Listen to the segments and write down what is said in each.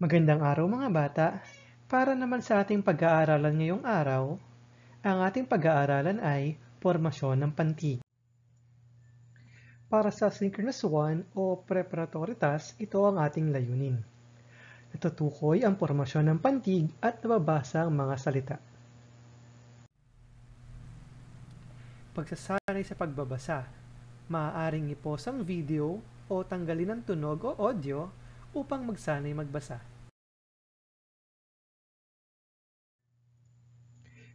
Magandang araw mga bata! Para naman sa ating pag-aaralan ngayong araw, ang ating pag-aaralan ay Formasyon ng Pantig. Para sa Synchronous 1 o Preparatory Task, ito ang ating layunin. Natutukoy ang formasyon ng pantig at nababasa ang mga salita. Pagsasanay sa pagbabasa, maaaring ipos ang video o tanggalin ang tunog o audio upang magsanay magbasa.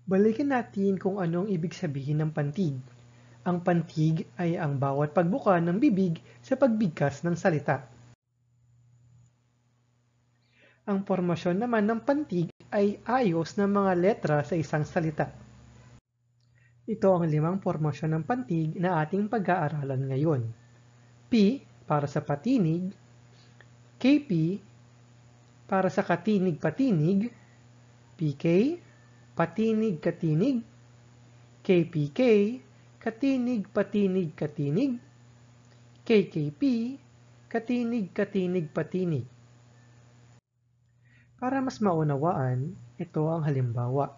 Balikan natin kung anong ibig sabihin ng pantig. Ang pantig ay ang bawat pagbuka ng bibig sa pagbigkas ng salita. Ang formasyon naman ng pantig ay ayos ng mga letra sa isang salita. Ito ang limang formasyon ng pantig na ating pag-aaralan ngayon. P para sa patinig, KP para sa katinig-patinig, PK patinig-katinig, KPK katinig-patinig-katinig, KKP katinig-katinig-patinig. Para mas maunawaan, ito ang halimbawa.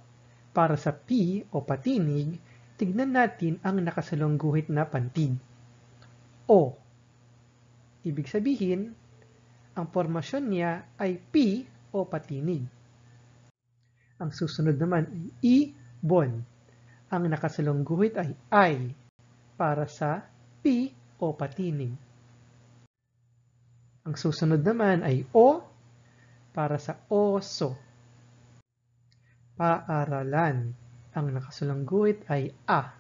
Para sa P o patinig, tignan natin ang nakasalungguhit na pantig. O. Ibig sabihin, ang formasyon niya ay P o patinig. Ang susunod naman ay E, bond. Ang nakasalungguhit ay I para sa P o patinig. Ang susunod naman ay O para sa oso. Paaralan. Ang nakasulong ay A.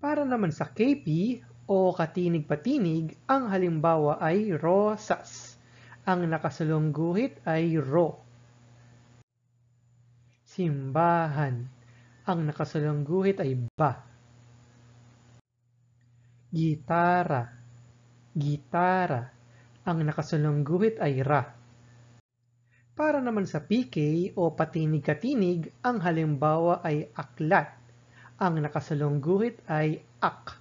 Para naman sa KP o katinig-patinig, ang halimbawa ay rosas. Ang nakasalungguhit ay ro. Simbahan. Ang nakasalungguhit ay ba. Gitara. Gitara. Ang nakasalungguhit ay ra. Para naman sa PK o patinig-katinig, ang halimbawa ay aklat. Ang nakasalungguhit guhit ay ak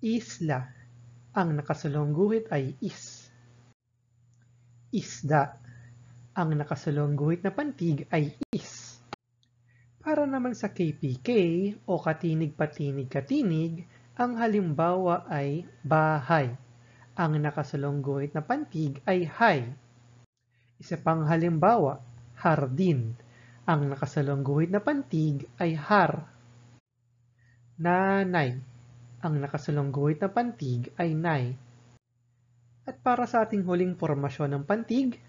Isla. Ang nakasalong guhit ay is. Isda. Ang nakasalong guhit na pantig ay is. Para naman sa KPK o katinig-patinig-katinig, ang halimbawa ay bahay. Ang nakasalong guhit na pantig ay hay. Isa pang halimbawa, hardin. Ang nakasalong guhit na pantig ay har. Nanay ang nakasalungguhit na pantig ay nay. At para sa ating huling formasyon ng pantig,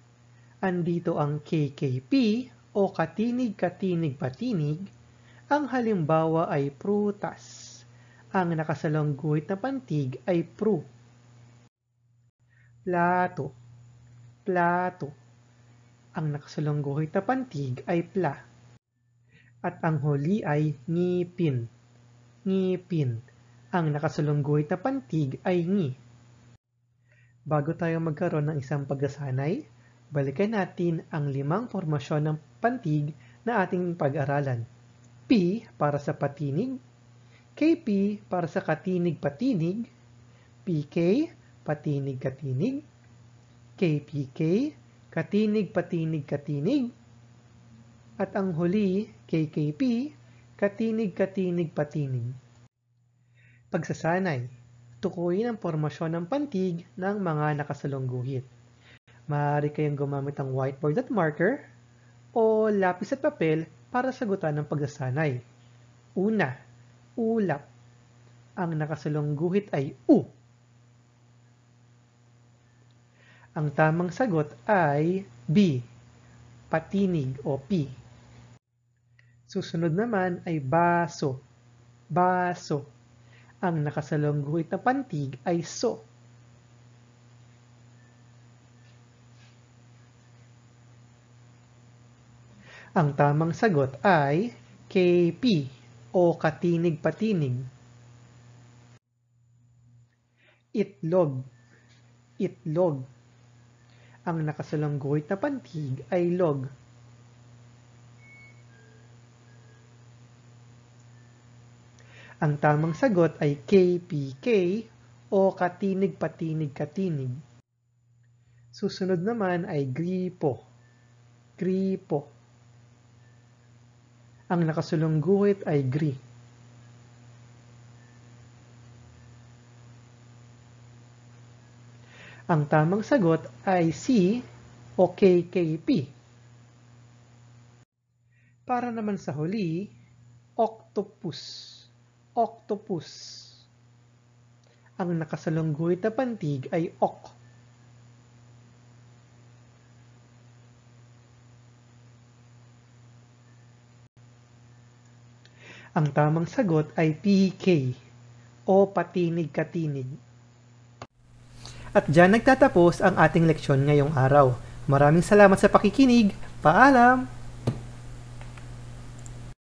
andito ang KKP o katinig-katinig-patinig, ang halimbawa ay prutas. Ang nakasalungguhit na pantig ay pru. Plato, plato. Ang nakasalungguhit na pantig ay pla. At ang huli ay ngipin, ngipin. Ang nakasalungguhit na pantig ay ngi. Bago tayo magkaroon ng isang pagkasanay, balikan natin ang limang formasyon ng pantig na ating pag-aralan. P para sa patinig, KP para sa katinig-patinig, PK patinig-katinig, KPK katinig-patinig-katinig, at ang huli KKP katinig-katinig-patinig pagsasanay, tukuyin ang formasyon ng pantig ng mga nakasalungguhit. Maaari kayong gumamit ng whiteboard at marker o lapis at papel para sagutan ng pagsasanay. Una, ulap. Ang nakasalungguhit ay U. Ang tamang sagot ay B, patinig o P. Susunod naman ay baso. Baso. Ang nakasalungguhit na pantig ay so. Ang tamang sagot ay KP o katinig-patinig. Itlog. Itlog. Ang nakasalungguhit na pantig ay log. Ang tamang sagot ay KPK o katinig-patinig-katinig. Susunod naman ay gripo. Gripo. Ang nakasulong guhit ay gri. Ang tamang sagot ay C o KKP. Para naman sa huli, octopus octopus. Ang nakasalungguhit na pantig ay ok. Ang tamang sagot ay PK o patinig-katinig. At dyan nagtatapos ang ating leksyon ngayong araw. Maraming salamat sa pakikinig. Paalam!